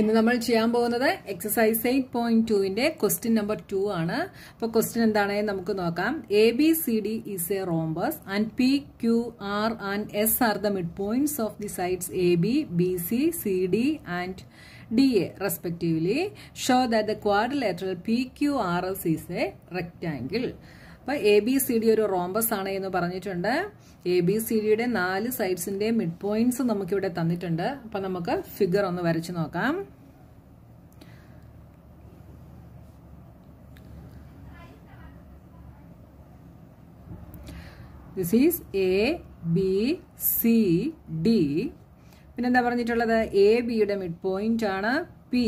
ഇന്ന് നമ്മൾ ചെയ്യാൻ പോകുന്നത് എക്സസൈസ് എയ്റ്റ് പോയിന്റ് ടുവിന്റെ ക്വസ്റ്റ്യൻ നമ്പർ ടു ആണ് അപ്പോൾ ക്വസ്റ്റ്യൻ എന്താണ് നമുക്ക് നോക്കാം A B C D is a rhombus and P Q R and S are the mid points of the sides A B B C C D and D A respectively show that the letter P Q R S is a rectangle അപ്പൊ A B C D ഒരു rhombus ആണ് എന്ന് പറഞ്ഞിട്ടുണ്ട് A B C ഡിയുടെ നാല് സൈഡ്സിന്റെ mid points നമുക്കിവിടെ തന്നിട്ടുണ്ട് അപ്പോൾ നമുക്ക് ഫിഗർ ഒന്ന് വരച്ചു നോക്കാം this is A B C D പിന്നെന്താ പറഞ്ഞിട്ടുള്ളത് എ ബിയുടെ മിഡ് പോയിന്റ് ആണ് പി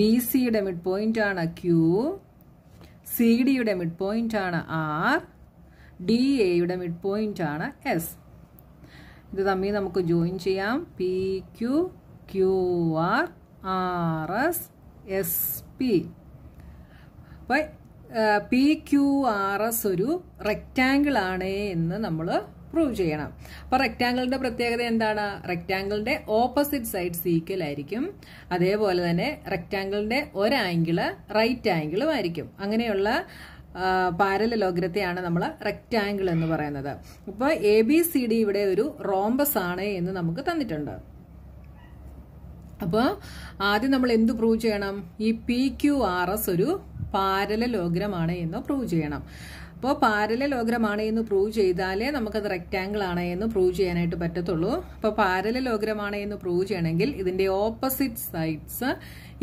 ബി സിയുടെ മിഡ് പോയിന്റ് ആണ് ക്യൂ സി ഡിയുടെ മിഡ് പോയിന്റ് ആണ് ആർ ഡി എയുടെ മിഡ് പോയിന്റ് ആണ് എസ് ഇത് തമ്മിൽ നമുക്ക് ജോയിൻ ചെയ്യാം P Q Q R R S S P അപ്പോൾ പി ക്യു ആർ എസ് ഒരു റെക്റ്റാങ്കിൾ ആണ് എന്ന് നമ്മൾ പ്രൂവ് ചെയ്യണം അപ്പോൾ റെക്റ്റാങ്കിളിന്റെ പ്രത്യേകത എന്താണ് റെക്റ്റാങ്കിളിന്റെ ഓപ്പോസിറ്റ് സൈഡ് സീക്വൽ ആയിരിക്കും അതേപോലെ തന്നെ റെക്റ്റാങ്കിളിന്റെ ഒരു റൈറ്റ് ആംഗിളും ആയിരിക്കും അങ്ങനെയുള്ള പാരലോഗ്രത്തെയാണ് നമ്മൾ റെക്റ്റാങ്കിൾ എന്ന് പറയുന്നത് ഇപ്പോൾ എ ബി സി ഡി ഇവിടെ ഒരു റോംബസ് ആണ് എന്ന് നമുക്ക് തന്നിട്ടുണ്ട് അപ്പോൾ ആദ്യം നമ്മൾ എന്ത് പ്രൂവ് ചെയ്യണം ഈ പി ക്യു ആർ എസ് ഒരു പാരലോഗ്രമാണ് എന്ന് പ്രൂവ് ചെയ്യണം അപ്പോൾ പാരലോഗ്രമാണ് എന്ന് പ്രൂവ് ചെയ്താലേ നമുക്കത് റെക്റ്റാങ്കിൾ ആണ് എന്ന് പ്രൂവ് ചെയ്യാനായിട്ട് പറ്റത്തുള്ളൂ അപ്പോൾ പാരലോഗ്രമാണ് എന്ന് പ്രൂവ് ചെയ്യണമെങ്കിൽ ഇതിൻ്റെ ഓപ്പോസിറ്റ് സൈഡ്സ്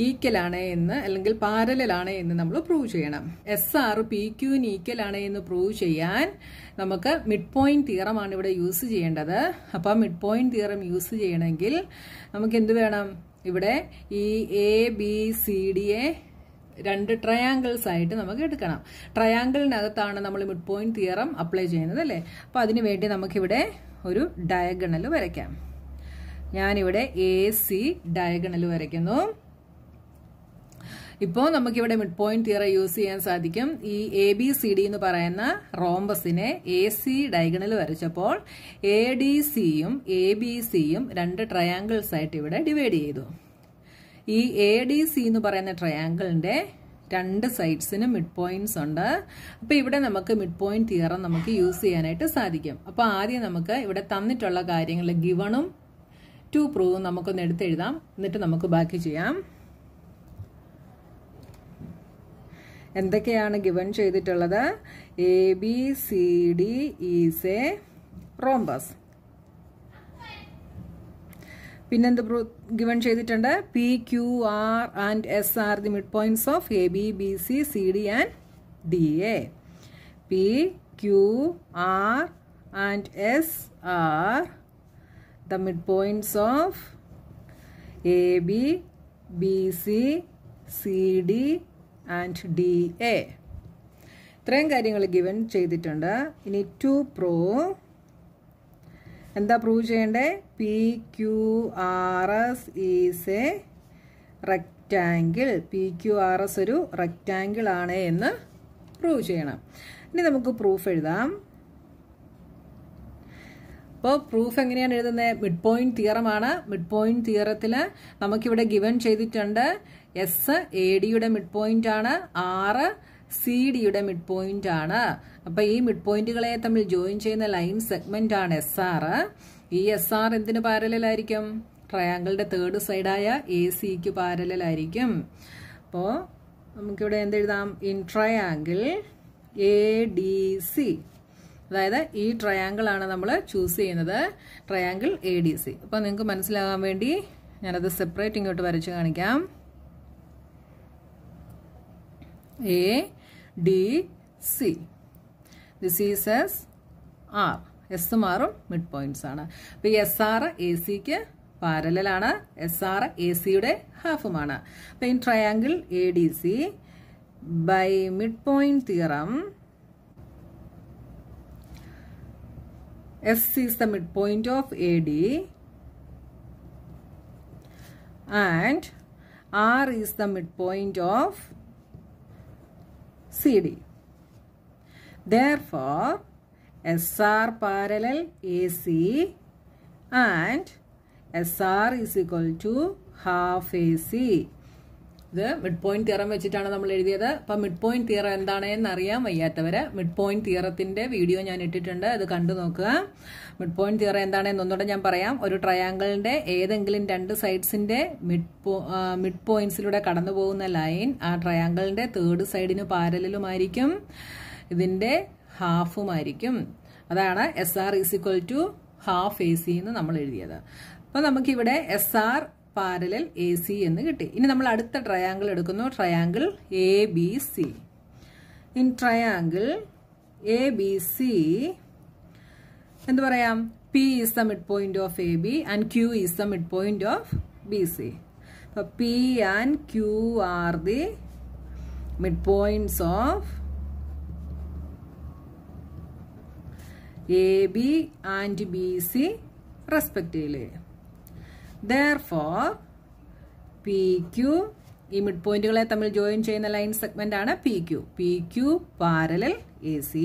ഈക്വൽ ആണ് എന്ന് അല്ലെങ്കിൽ പാരലാണ് എന്ന് നമ്മൾ പ്രൂവ് ചെയ്യണം എസ് ആർ പി ക്യൂന് ഈക്വൽ ആണ് എന്ന് പ്രൂവ് ചെയ്യാൻ നമുക്ക് മിഡ് പോയിന്റ് ആണ് ഇവിടെ യൂസ് ചെയ്യേണ്ടത് അപ്പോൾ മിഡ് പോയിന്റ് തീറം യൂസ് ചെയ്യണമെങ്കിൽ നമുക്ക് എന്ത് വേണം ഇവിടെ ഈ എ ബി സി എ രണ്ട് ട്രയാങ്കിൾസ് ആയിട്ട് നമുക്ക് എടുക്കണം ട്രയാങ്കിളിനകത്താണ് നമ്മൾ മിഡ് പോയിന്റ് തിയറം അപ്ലൈ ചെയ്യുന്നത് അല്ലേ അപ്പോൾ അതിനു വേണ്ടി നമുക്കിവിടെ ഒരു ഡയഗണൽ വരയ്ക്കാം ഞാനിവിടെ എ സി ഡയഗണൽ വരയ്ക്കുന്നു ഇപ്പോൾ നമുക്കിവിടെ മിഡ് പോയിന്റ് തിയറ യൂസ് ചെയ്യാൻ സാധിക്കും ഈ എ ബി സി ഡി എന്ന് പറയുന്ന റോംബസിനെ എ സി ഡയഗണൽ വരച്ചപ്പോൾ എ ഡി സിയും എ ബി സിയും രണ്ട് ട്രയാങ്കിൾസ് ആയിട്ട് ഇവിടെ ഡിവൈഡ് ചെയ്തു ഈ എ ഡി സി എന്ന് പറയുന്ന ട്രയാങ്കിളിൻ്റെ രണ്ട് സൈഡ്സിന് മിഡ് പോയിന്റ്സ് ഉണ്ട് അപ്പോൾ ഇവിടെ നമുക്ക് മിഡ് പോയിന്റ് തിയറം നമുക്ക് യൂസ് ചെയ്യാനായിട്ട് സാധിക്കും അപ്പോൾ ആദ്യം നമുക്ക് ഇവിടെ തന്നിട്ടുള്ള കാര്യങ്ങൾ ഗിവണും ടു പ്രൂവും നമുക്കൊന്ന് എടുത്തെഴുതാം എന്നിട്ട് നമുക്ക് ബാക്കി ചെയ്യാം എന്തൊക്കെയാണ് ഗിവൺ ചെയ്തിട്ടുള്ളത് A B C D is a rhombus പിന്നെന്ത് ഗിവൺ ചെയ്തിട്ടുണ്ട് P Q R and S are the mid points of A B B C C D and D A P Q R and S are the mid points of A B B C C D and D A ഇത്രയും കാര്യങ്ങൾ given ചെയ്തിട്ടുണ്ട് ഇനി to prove എന്താ prove ചെയ്യേണ്ടേ P Q R S is a rectangle P Q R S ഒരു rectangle ആണ് എന്ന് prove ചെയ്യണം ഇനി നമുക്ക് പ്രൂഫ് എഴുതാം അപ്പോൾ പ്രൂഫ് എങ്ങനെയാണ് എഴുതുന്നത് മിഡ് പോയിന്റ് തിയറമാണ് മിഡ് പോയിന്റ് തിയറത്തിൽ നമുക്കിവിടെ ഗിവൻ ചെയ്തിട്ടുണ്ട് എസ് എ ഡിയുടെ മിഡ് പോയിന്റ് ആണ് ആറ് സി ഡിയുടെ മിഡ് പോയിന്റ് ആണ് അപ്പോൾ ഈ മിഡ് പോയിന്റുകളെ തമ്മിൽ ജോയിൻ ചെയ്യുന്ന ലൈൻ സെഗ്മെന്റ് ആണ് എസ് ആർ ഈ എസ് ആർ എന്തിനു പാരലായിരിക്കും ട്രയാങ്കിളിന്റെ തേർഡ് സൈഡായ എ സിക്ക് പാരലായിരിക്കും അപ്പോൾ നമുക്കിവിടെ എന്തെഴുതാം in triangle A D C അതായത് ഈ ട്രയാങ്കിൾ ആണ് നമ്മൾ ചൂസ് ചെയ്യുന്നത് ട്രയാങ്കിൾ എ ഡി സി അപ്പോൾ നിങ്ങൾക്ക് മനസ്സിലാകാൻ വേണ്ടി ഞാനത് സെപ്പറേറ്റ് ഇങ്ങോട്ട് വരച്ച് കാണിക്കാം A DC this is as R S ഉം ആറും മിഡ് പോയിന്റ്സ് ആണ് അപ്പോൾ എസ് ആർ എ സിക്ക് പാരലാണ് എസ് ആർ എ സിയുടെ ഹാഫുമാണ് അപ്പോൾ in triangle A D C by mid point theorem S is the midpoint of AD and R is the midpoint of CD. Therefore, SR parallel AC and SR is equal to half AC. ഇത് mid point theorem വെച്ചിട്ടാണ് നമ്മൾ എഴുതിയത് അപ്പൊ mid point theorem എന്താണ് എന്നറിയാൻ വയ്യാത്തവരെ mid point തിയറത്തിന്റെ video ഞാൻ ഇട്ടിട്ടുണ്ട് അത് കണ്ടു നോക്കുക മിഡ് പോയിന്റ് തിയറം എന്താണെന്ന് ഒന്നുകൂടെ ഞാൻ പറയാം ഒരു ട്രയാങ്കിളിന്റെ ഏതെങ്കിലും രണ്ട് സൈഡ്സിന്റെ മിഡ് മിഡ് പോയിന്റ്സിലൂടെ കടന്നു പോകുന്ന ലൈൻ ആ ട്രയാങ്കിളിന്റെ തേർഡ് സൈഡിന് പാരലിലുമായിരിക്കും ഇതിന്റെ ഹാഫുമായിരിക്കും അതാണ് S R is equal to half A C എന്ന് നമ്മൾ എഴുതിയത് അപ്പോൾ നമുക്കിവിടെ S R parallel A C എന്ന് കിട്ടി ഇനി നമ്മൾ അടുത്ത ട്രയാങ്കിൾ എടുക്കുന്നു triangle A B C in triangle A B C എന്ത് പറയാം P is the mid point of A B and Q is the mid point of B C അപ്പോൾ P and Q are the mid points of A B and B C respectively therefore P Q ഈ mid പോയിന്റുകളെ തമ്മിൽ join ചെയ്യുന്ന line segment ആണ് P Q P Q parallel A C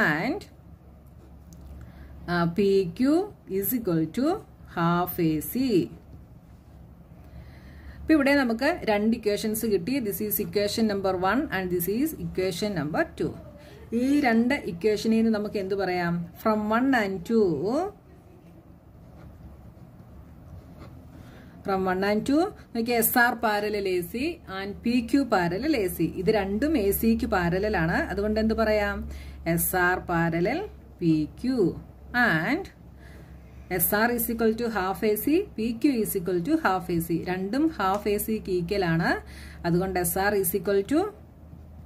and P Q is equal to half A C ഇപ്പൊ ഇവിടെ നമുക്ക് രണ്ട് equations കിട്ടി this is equation number one and this is equation number two ഈ രണ്ട് ഇക്വേഷനിൽ നിന്ന് നമുക്ക് എന്ത് പറയാം from one and two from one and two നോക്കി S R parallel A C and P Q parallel A C ഇത് രണ്ടും എ സിക്ക് പാരലലാണ് അതുകൊണ്ട് എന്ത് പറയാം S R parallel P Q and S R is equal to half A C P Q is equal to half A C രണ്ടും half A സിക്ക് ഈക്വലാണ് അതുകൊണ്ട് S R is equal to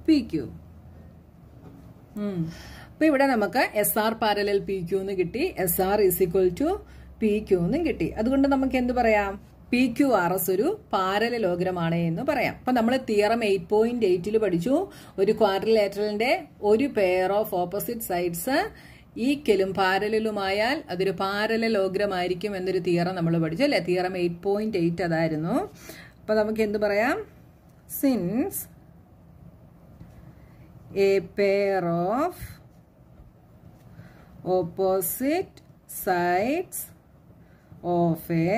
P Q അപ്പൊ ഇവിടെ നമുക്ക് S R parallel P Q എന്ന് കിട്ടി S R is equal to P Q എന്നും കിട്ടി അതുകൊണ്ട് നമുക്ക് എന്ത് പറയാം പി ക്യു ആർ എസ് ഒരു പാരലോഗ്രമാണ് എന്ന് പറയാം അപ്പൊ നമ്മൾ തിയറം എയ്റ്റ് പോയിന്റ് എയ്റ്റിൽ പഠിച്ചു ഒരു ക്വാഡ്രിലേറ്ററലിന്റെ ഒരു പെയർ ഓഫ് ഓപ്പോസിറ്റ് സൈഡ്സ് ഈക്കലും പാരലലുമായാൽ അതൊരു പാരലോഗ്രമായിരിക്കും എന്നൊരു തിയറം നമ്മൾ പഠിച്ചു അല്ലെ തിയറം എയ്റ്റ് പോയിന്റ് എയ്റ്റ് അതായിരുന്നു അപ്പൊ നമുക്ക് എന്ത് പറയാം since a pair of opposite sides of a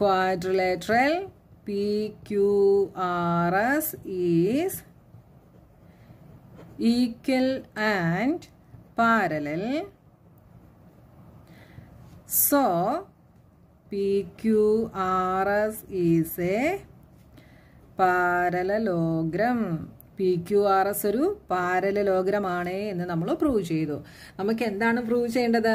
quadrilateral PQRS is equal and parallel. So, PQRS is a parallelogram P Q R S ഒരു പാരലലോഗ്രമാണ് എന്ന് നമ്മൾ പ്രൂവ് ചെയ്തു നമുക്ക് എന്താണ് പ്രൂവ് ചെയ്യേണ്ടത്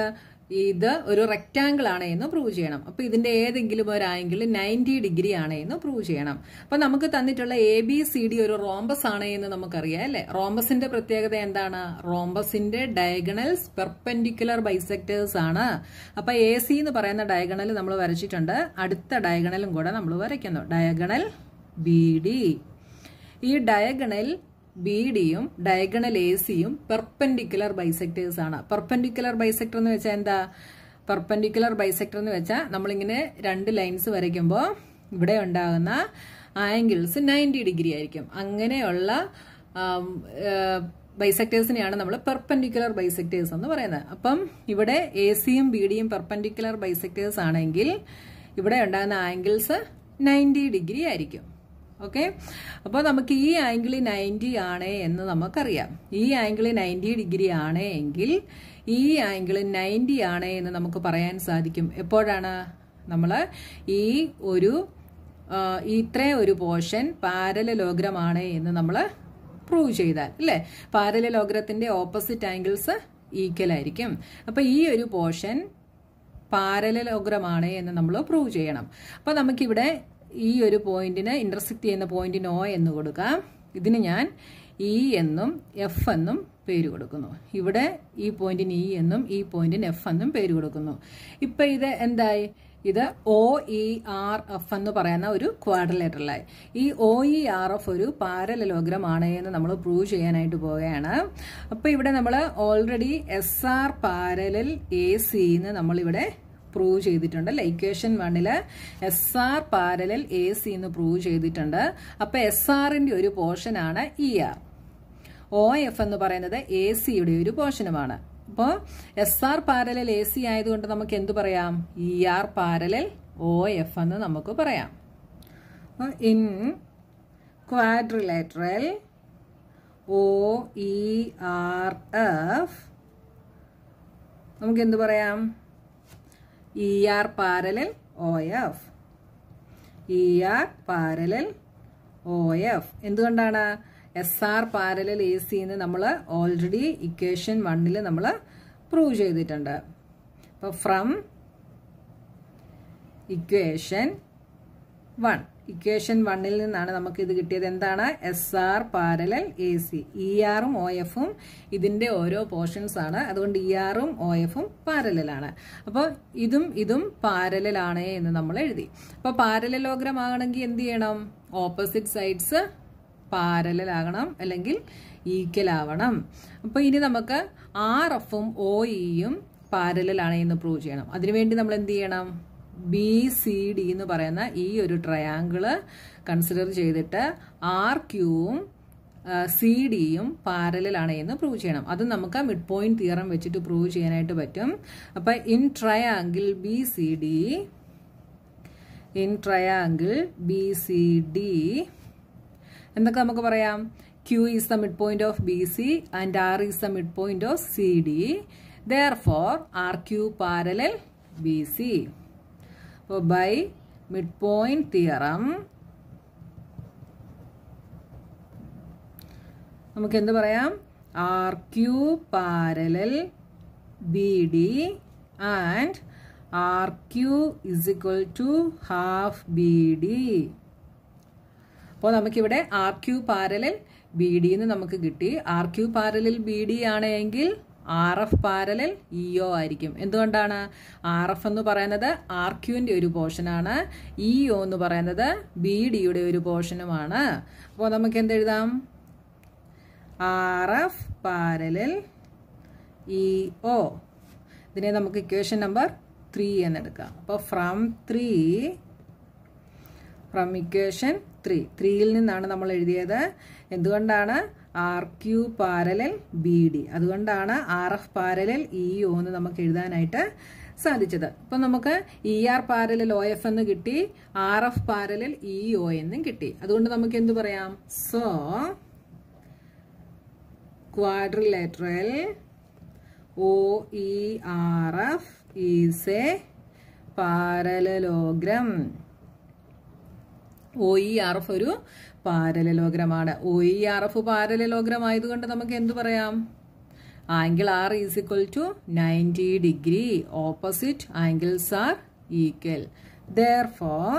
ഇത് ഒരു റെക്റ്റാങ്കിൾ ആണ് എന്ന് പ്രൂവ് ചെയ്യണം അപ്പോൾ ഇതിന്റെ ഏതെങ്കിലും ഒരു ആംഗിൾ നയൻറ്റി ഡിഗ്രി ആണ് എന്ന് പ്രൂവ് ചെയ്യണം അപ്പോൾ നമുക്ക് തന്നിട്ടുള്ള എ ബി സി ഡി ഒരു റോംബസ് ആണ് എന്ന് നമുക്കറിയാം അല്ലേ റോംബസിന്റെ പ്രത്യേകത എന്താണ് റോംബസിന്റെ ഡയഗണൽസ് പെർപെൻഡിക്കുലർ ബൈസെക്ടേഴ്സ് ആണ് അപ്പോൾ എ സി എന്ന് പറയുന്ന ഡയഗണൽ നമ്മൾ വരച്ചിട്ടുണ്ട് അടുത്ത ഡയഗണലും കൂടെ നമ്മൾ വരയ്ക്കുന്നു ഡയഗണൽ ബി ഡി ഈ ഡയഗണൽ ബി ഡിയും ഡയഗണൽ എ സിയും പെർപ്പൻഡിക്കുലർ ബൈസെക്ടേഴ്സ് ആണ് പെർപ്പൻഡിക്കുലർ ബൈസെക്ടർ എന്ന് വെച്ചാൽ എന്താ പെർപ്പൻഡിക്കുലർ ബൈസെക്ടർ എന്ന് വെച്ചാൽ നമ്മളിങ്ങനെ രണ്ട് ലൈൻസ് വരയ്ക്കുമ്പോൾ ഇവിടെ ഉണ്ടാകുന്ന ആംഗിൾസ് നയൻറ്റി ഡിഗ്രി ആയിരിക്കും അങ്ങനെയുള്ള ബൈസെക്ടേഴ്സിനെയാണ് നമ്മൾ പെർപ്പൻഡിക്കുലർ ബൈസെക്ടേഴ്സ് എന്ന് പറയുന്നത് അപ്പം ഇവിടെ എ സിയും ബി ഡിയും പെർപ്പൻഡിക്കുലർ ബൈസെക്ടേഴ്സ് ആണെങ്കിൽ ഇവിടെ ഉണ്ടാകുന്ന ആംഗിൾസ് നയൻറ്റി ഡിഗ്രി ആയിരിക്കും ഓക്കെ അപ്പോൾ നമുക്ക് ഈ ആംഗിൾ നയൻറ്റി ആണ് എന്ന് നമുക്കറിയാം ഈ ആംഗിൾ നയൻറ്റി ഡിഗ്രി ആണ് എങ്കിൽ ഈ ആംഗിൾ നയൻറ്റി ആണ് എന്ന് നമുക്ക് പറയാൻ സാധിക്കും എപ്പോഴാണ് നമ്മൾ ഈ ഒരു ഇത്രയും ഒരു പോർഷൻ പാരലോഗ്രമാണ് എന്ന് നമ്മൾ പ്രൂവ് ചെയ്താൽ അല്ലേ പാരലോഗ്രത്തിന്റെ ഓപ്പോസിറ്റ് ആംഗിൾസ് ഈക്വൽ ആയിരിക്കും അപ്പോൾ ഈ ഒരു പോർഷൻ പാരലോഗ്രമാണ് എന്ന് നമ്മൾ പ്രൂവ് ചെയ്യണം അപ്പോൾ നമുക്കിവിടെ ഈ ഒരു പോയിന്റിന് ഇന്റർസെക്ട് ചെയ്യുന്ന പോയിന്റിന് ഒ എന്ന് കൊടുക്കാം ഇതിന് ഞാൻ ഇ e എന്നും എഫ് എന്നും പേര് കൊടുക്കുന്നു ഇവിടെ ഈ പോയിന്റിന് ഇ e എന്നും ഈ പോയിന്റിന് എഫ് എന്നും പേര് കൊടുക്കുന്നു ഇപ്പൊ ഇത് എന്തായി ഇത് ഒ ഇ ആർ എഫ് എന്ന് പറയുന്ന ഒരു ക്വാഡിലേറ്ററിലായി ഈ ഒ ഇ ആർ എഫ് ഒരു പാരലലോഗ്രം ആണ് എന്ന് നമ്മൾ പ്രൂവ് ചെയ്യാനായിട്ട് പോവുകയാണ് അപ്പോൾ ഇവിടെ നമ്മൾ already S R parallel A സിന്ന് നമ്മളിവിടെ പ്രൂവ് ചെയ്തിട്ടുണ്ട് അല്ലെ equation S R parallel A C എന്ന് പ്രൂവ് ചെയ്തിട്ടുണ്ട് അപ്പൊ എസ് ആറിന്റെ ഒരു പോർഷനാണ് ഇ ആർ ഒ എഫ് എന്ന് പറയുന്നത് എ സിയുടെ ഒരു പോർഷനുമാണ് അപ്പോൾ S R parallel A C ആയതുകൊണ്ട് നമുക്ക് എന്ത് പറയാം E R parallel O F എന്ന് നമുക്ക് പറയാം in quadrilateral O E R F നമുക്ക് എന്ത് പറയാം E R parallel O F E R parallel O F എന്തുകൊണ്ടാണ് S R parallel A C എന്ന് നമ്മൾ ഓൾറെഡി ഇക്വേഷൻ വണ്ണിൽ നമ്മൾ പ്രൂവ് ചെയ്തിട്ടുണ്ട് അപ്പോൾ ഫ്രം ഇക്വേഷൻ വൺ ഇക്വേഷൻ വണ്ണിൽ നിന്നാണ് നമുക്ക് ഇത് കിട്ടിയത് എന്താണ് S R parallel A C E ആറും ഒ എഫും ഇതിൻ്റെ ഓരോ പോർഷൻസ് ആണ് അതുകൊണ്ട് ഇ ആറും ഒ എഫും പാരലലാണ് അപ്പോൾ ഇതും ഇതും പാരലലാണ് എന്ന് നമ്മൾ എഴുതി അപ്പോൾ പാരലലോഗ്രം ആകണമെങ്കിൽ എന്ത് ചെയ്യണം ഓപ്പോസിറ്റ് സൈഡ്സ് പാരലലാകണം അല്ലെങ്കിൽ ഈക്വൽ ആവണം അപ്പോൾ ഇനി നമുക്ക് ആർ എഫും ഒ ഇയും പാരലലാണ് എന്ന് പ്രൂവ് ചെയ്യണം അതിനുവേണ്ടി നമ്മൾ എന്ത് ചെയ്യണം ബി സി ഡി എന്ന് പറയുന്ന ഈ ഒരു ട്രയാങ്കിള് കൺസിഡർ ചെയ്തിട്ട് ആർ ക്യൂവും സി ഡിയും പാരലാണ് എന്ന് പ്രൂവ് ചെയ്യണം അത് നമുക്ക് മിഡ് പോയിന്റ് തിയറം വെച്ചിട്ട് പ്രൂവ് ചെയ്യാനായിട്ട് പറ്റും അപ്പൊ in triangle B C D in triangle B C D എന്തൊക്കെ നമുക്ക് പറയാം Q is the mid point of B C and R is the mid point of C D therefore R Q parallel B C by midpoint theorem നമുക്ക് എന്ത് പറയാം R Q parallel B D and R Q is equal to half B D അപ്പോൾ നമുക്കിവിടെ R Q parallel B D എന്ന് നമുക്ക് കിട്ടി R Q parallel B D ആണെങ്കിൽ R F parallel E O ആയിരിക്കും എന്തുകൊണ്ടാണ് ആർ എഫ് എന്ന് പറയുന്നത് ആർ ക്യുവിൻ്റെ ഒരു പോർഷനാണ് ഇ ഒ എന്ന് പറയുന്നത് ബി ഡിയുടെ ഒരു പോർഷനുമാണ് അപ്പോൾ നമുക്ക് എന്തെഴുതാം R F parallel E O ഇതിനെ നമുക്ക് ഇക്വേഷൻ നമ്പർ ത്രീ എന്നെടുക്കാം അപ്പോൾ from three from equation three ത്രീയിൽ നിന്നാണ് നമ്മൾ എഴുതിയത് എന്തുകൊണ്ടാണ് R Q parallel B D അതുകൊണ്ടാണ് R F parallel E O എന്ന് നമുക്ക് എഴുതാനായിട്ട് സാധിച്ചത് ഇപ്പം നമുക്ക് E R parallel O F എന്ന് കിട്ടി R F parallel E O എന്നും കിട്ടി അതുകൊണ്ട് നമുക്ക് എന്ത് പറയാം so quadrilateral O E R F is A parallelogram O E R F ഒരു പാരലലോഗ്രമാണ് O E e R F parallelogram ആയതുകൊണ്ട് നമുക്ക് എന്തു പറയാം angle R is equal to ninety degree opposite angles are equal therefore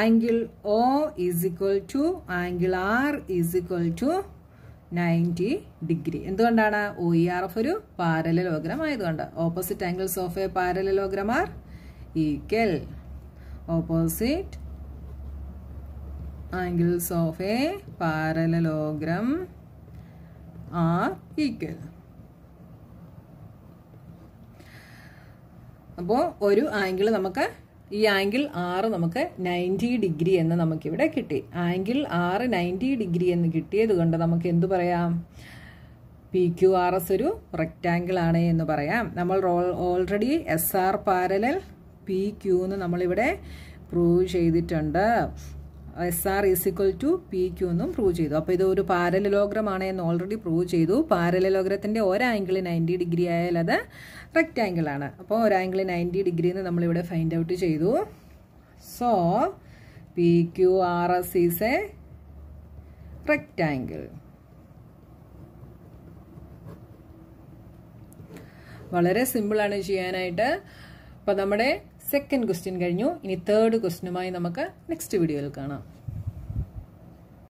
angle O is equal to angle R is equal to ninety degree എന്തുകൊണ്ടാണ് O E R F ഒരു parallelogram ആയതുകൊണ്ട് opposite angles of a parallelogram are equal opposite angles of a parallelogram are equal. അപ്പോൾ ഒരു angle നമുക്ക് ഈ angle ആറ് നമുക്ക് ninety degree എന്ന് നമുക്കിവിടെ കിട്ടി ആംഗിൾ ആറ് നയൻറ്റി ഡിഗ്രി എന്ന് കിട്ടിയത് കൊണ്ട് നമുക്ക് എന്തു പറയാം പി ക്യു ആർ എസ് ഒരു റെക്റ്റാങ്കിൾ ആണ് എന്ന് പറയാം നമ്മൾ already S R parallel P Q എന്ന് നമ്മളിവിടെ പ്രൂവ് ചെയ്തിട്ടുണ്ട് S R is equal to P Q എന്നും പ്രൂവ് ചെയ്തു അപ്പോൾ ഇത് ഒരു പാരലലോഗ്രമാണ് എന്ന് ഓൾറെഡി പ്രൂവ് ചെയ്തു പാരലലോഗ്രത്തിൻ്റെ ഒരാംഗിൾ നയൻറ്റി ഡിഗ്രി ആയാൽ അത് റെക്റ്റ് ആംഗിൾ ആണ് അപ്പോൾ ഒരാംഗിൾ നയൻറ്റി ഡിഗ്രി എന്ന് നമ്മളിവിടെ ഫൈൻഡ് ഔട്ട് ചെയ്തു so P Q R S is a rectangle വളരെ സിമ്പിളാണ് ചെയ്യാനായിട്ട് അപ്പോൾ നമ്മുടെ സെക്കൻഡ് ക്വസ്റ്റ്യൻ കഴിഞ്ഞു ഇനി തേർഡ് ക്വസ്റ്റ്യനുമായി നമുക്ക് നെക്സ്റ്റ് വീഡിയോയിൽ കാണാം